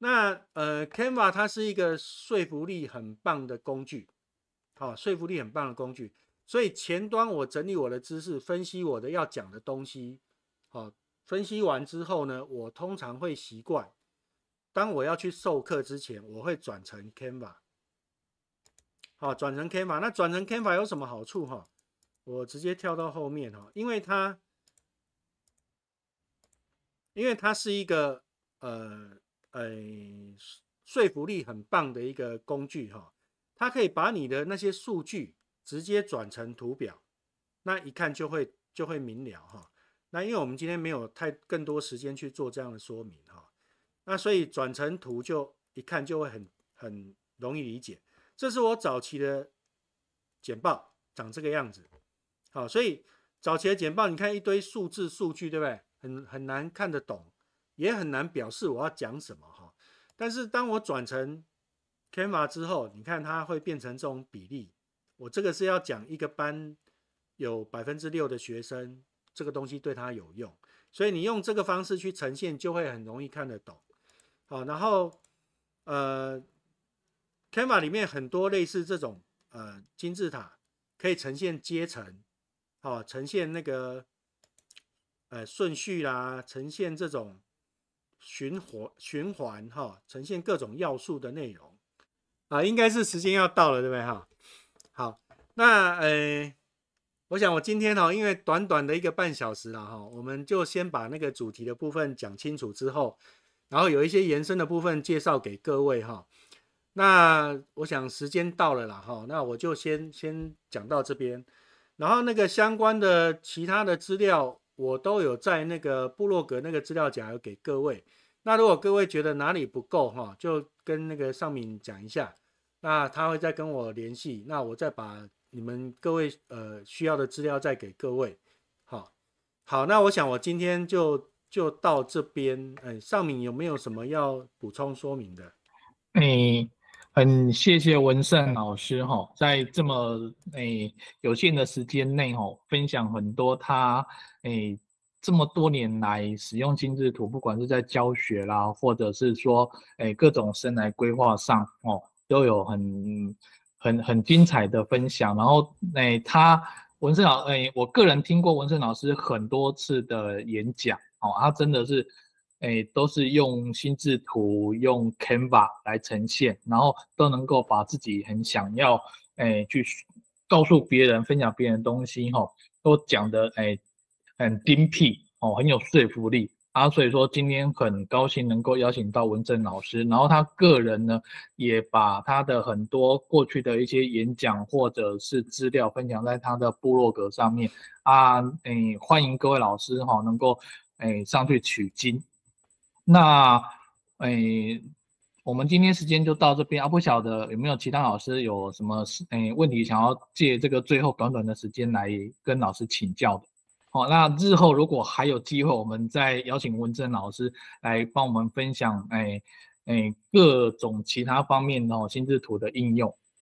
那呃，Canva 它是一个说服力很棒的工具，好，说服力很棒的工具。所以前端我整理我的知识，分析我的要讲的东西，好，分析完之后呢，我通常会习惯，当我要去授课之前，我会转成 Canva，好，转成 Canva。那转成 Canva 有什么好处哈？我直接跳到后面哈，因为它，因为它是一个呃。呃，说服力很棒的一个工具哈，它可以把你的那些数据直接转成图表，那一看就会就会明了哈。那因为我们今天没有太更多时间去做这样的说明哈，那所以转成图就一看就会很很容易理解。这是我早期的简报，长这个样子。好，所以早期的简报你看一堆数字数据，对不对？很很难看得懂。也很难表示我要讲什么哈，但是当我转成 Canva 之后，你看它会变成这种比例。我这个是要讲一个班有百分之六的学生，这个东西对他有用，所以你用这个方式去呈现，就会很容易看得懂。好，然后呃，Canva 里面很多类似这种呃金字塔，可以呈现阶层，好，呈现那个呃顺序啦，呈现这种。循环循环哈，呈现各种要素的内容啊，应该是时间要到了对不对哈？好，那呃，我想我今天哈，因为短短的一个半小时了哈，我们就先把那个主题的部分讲清楚之后，然后有一些延伸的部分介绍给各位哈。那我想时间到了啦哈，那我就先先讲到这边，然后那个相关的其他的资料。我都有在那个布洛格那个资料夹给各位。那如果各位觉得哪里不够哈，就跟那个尚敏讲一下，那他会再跟我联系，那我再把你们各位呃需要的资料再给各位。好，好，那我想我今天就就到这边。嗯，尚敏有没有什么要补充说明的？嗯。很谢谢文胜老师哈，在这么诶有限的时间内哦，分享很多他诶这么多年来使用金字图，不管是在教学啦，或者是说诶各种生来规划上哦，都有很很很精彩的分享。然后诶他文胜老诶，我个人听过文胜老师很多次的演讲哦，他真的是。哎，都是用心智图，用 Canva 来呈现，然后都能够把自己很想要，哎，去告诉别人、分享别人东西，哈，都讲的哎很精辟哦，很有说服力啊。所以说今天很高兴能够邀请到文正老师，然后他个人呢也把他的很多过去的一些演讲或者是资料分享在他的部落格上面啊，哎，欢迎各位老师哈，能够哎上去取经。那，哎，我们今天时间就到这边啊！不晓得有没有其他老师有什么是哎问题，想要借这个最后短短的时间来跟老师请教的。好，那日后如果还有机会，我们再邀请文正老师来帮我们分享哎哎各种其他方面的心智图的应用。